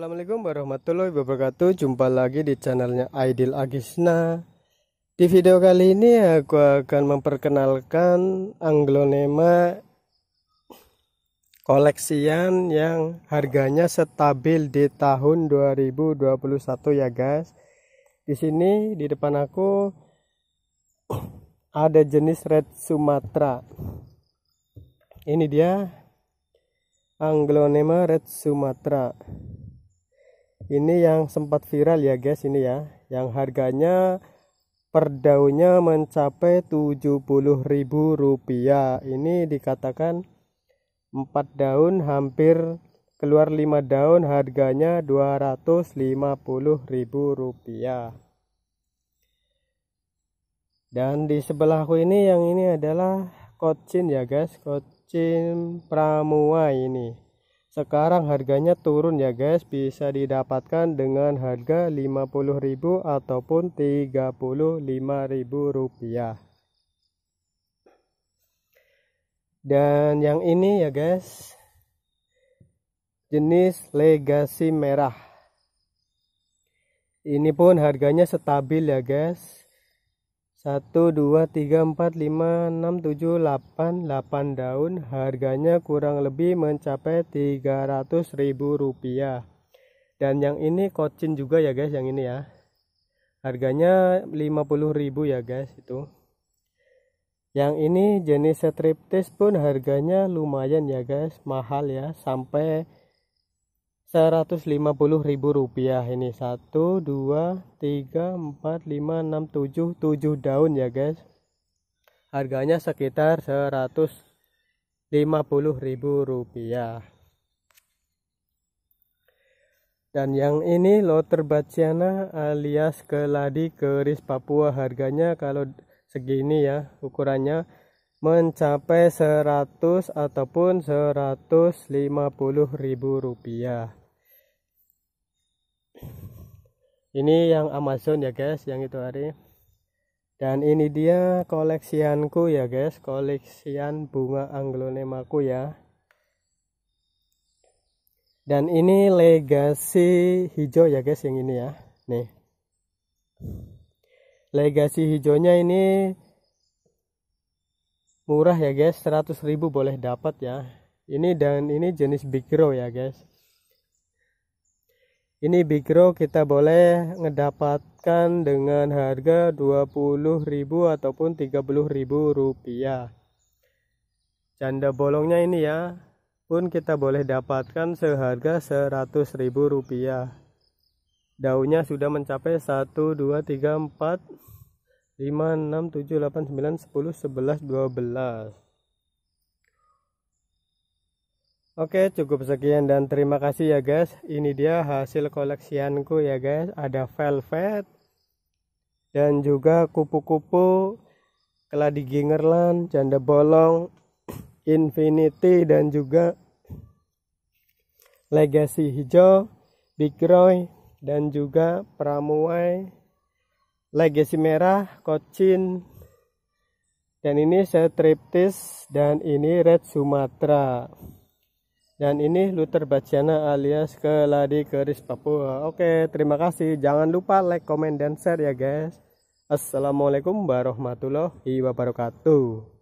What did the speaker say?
Assalamualaikum warahmatullahi wabarakatuh Jumpa lagi di channelnya Aidil Agisna Di video kali ini aku akan memperkenalkan Anglonema Koleksian yang harganya stabil di tahun 2021 ya guys Di sini di depan aku Ada jenis Red sumatra. Ini dia Anglonema Red sumatra ini yang sempat viral ya guys ini ya yang harganya per daunnya mencapai Rp70.000 ini dikatakan 4 daun hampir keluar 5 daun harganya Rp250.000 dan di sebelahku ini yang ini adalah kocin ya guys kocin pramua ini sekarang harganya turun ya guys, bisa didapatkan dengan harga 50.000 ataupun 35.000 rupiah. Dan yang ini ya guys, jenis legasi merah. Ini pun harganya stabil ya guys. 1, 2, 3, 4, 5, 6, 7, 8, 8 daun harganya kurang lebih mencapai 300 ribu rupiah dan yang ini kocin juga ya guys yang ini ya harganya 50 ribu ya guys itu yang ini jenis striptease pun harganya lumayan ya guys mahal ya sampai Rp150.000 ini 1 2 3 4 5 6 7 7 daun ya guys. Harganya sekitar Rp150.000. Dan yang ini Loter Baciana alias keladi keris Papua harganya kalau segini ya ukurannya mencapai 100 ataupun 150 ribu rupiah ini yang Amazon ya guys yang itu hari dan ini dia koleksianku ya guys koleksian bunga anglonemaku ya dan ini legasi hijau ya guys yang ini ya nih legasi hijaunya ini murah ya guys 100.000 boleh dapat ya ini dan ini jenis big row ya guys ini Bigro kita boleh mendapatkan dengan harga 20.000 ataupun 30.000 rupiah janda bolongnya ini ya pun kita boleh dapatkan seharga 100.000 rupiah daunnya sudah mencapai 1 2 3 4 5 6 7 8 9 10 11 12 Oke cukup sekian dan terima kasih ya guys Ini dia hasil koleksianku ya guys Ada velvet Dan juga kupu-kupu Keladi gingerland, Janda bolong Infinity dan juga Legacy hijau Big Roy Dan juga Pramuai Legacy merah Kocin Dan ini saya triptis Dan ini Red Sumatera dan ini Luther Baciana alias Keladi Keris Papua. Oke, terima kasih. Jangan lupa like, comment, dan share ya guys. Assalamualaikum warahmatullahi wabarakatuh.